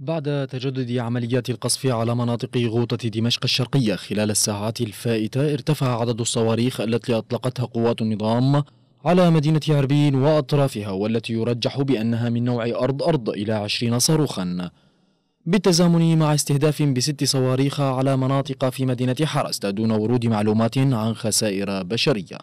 بعد تجدد عمليات القصف على مناطق غوطة دمشق الشرقية خلال الساعات الفائتة ارتفع عدد الصواريخ التي أطلقتها قوات النظام على مدينة عربين وأطرافها والتي يرجح بأنها من نوع أرض أرض إلى عشرين صاروخا بالتزامن مع استهداف بست صواريخ على مناطق في مدينة حرس دون ورود معلومات عن خسائر بشرية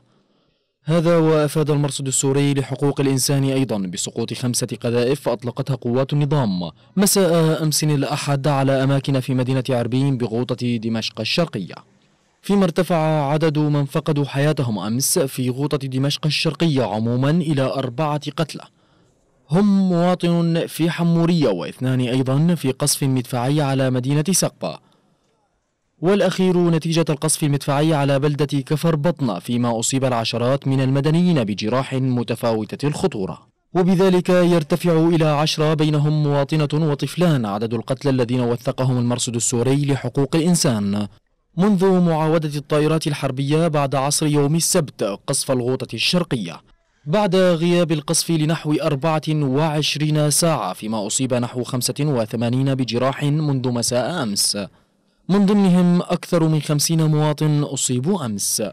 هذا وأفاد المرصد السوري لحقوق الإنسان أيضا بسقوط خمسة قذائف أطلقتها قوات النظام مساء أمس الأحد على أماكن في مدينة عربين بغوطة دمشق الشرقية فيما ارتفع عدد من فقدوا حياتهم أمس في غوطة دمشق الشرقية عموما إلى أربعة قتلى هم مواطن في حمورية واثنان أيضا في قصف مدفعي على مدينة سقبة والأخير نتيجة القصف المدفعي على بلدة كفر بطنة فيما أصيب العشرات من المدنيين بجراح متفاوتة الخطورة وبذلك يرتفع إلى عشرة بينهم مواطنة وطفلان عدد القتلى الذين وثقهم المرصد السوري لحقوق الإنسان منذ معاودة الطائرات الحربية بعد عصر يوم السبت قصف الغوطة الشرقية بعد غياب القصف لنحو 24 ساعة فيما أصيب نحو 85 بجراح منذ مساء أمس من ضمنهم أكثر من خمسين مواطن أصيبوا أمس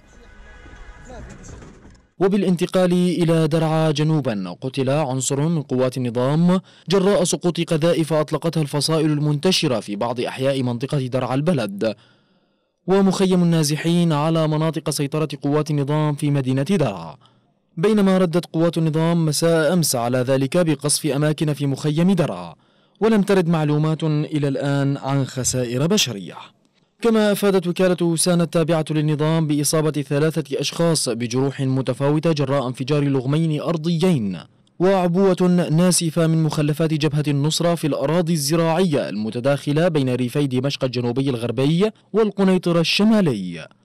وبالانتقال إلى درعا جنوبا قتل عنصر من قوات النظام جراء سقوط قذائف أطلقتها الفصائل المنتشرة في بعض أحياء منطقة درعا البلد ومخيم النازحين على مناطق سيطرة قوات النظام في مدينة درعا بينما ردت قوات النظام مساء أمس على ذلك بقصف أماكن في مخيم درعا ولم ترد معلومات إلى الآن عن خسائر بشرية كما أفادت وكالة سانة التابعة للنظام بإصابة ثلاثة أشخاص بجروح متفاوتة جراء انفجار لغمين أرضيين وعبوة ناسفة من مخلفات جبهة النصرة في الأراضي الزراعية المتداخلة بين ريفي دمشق الجنوبي الغربي والقنيطرة الشمالي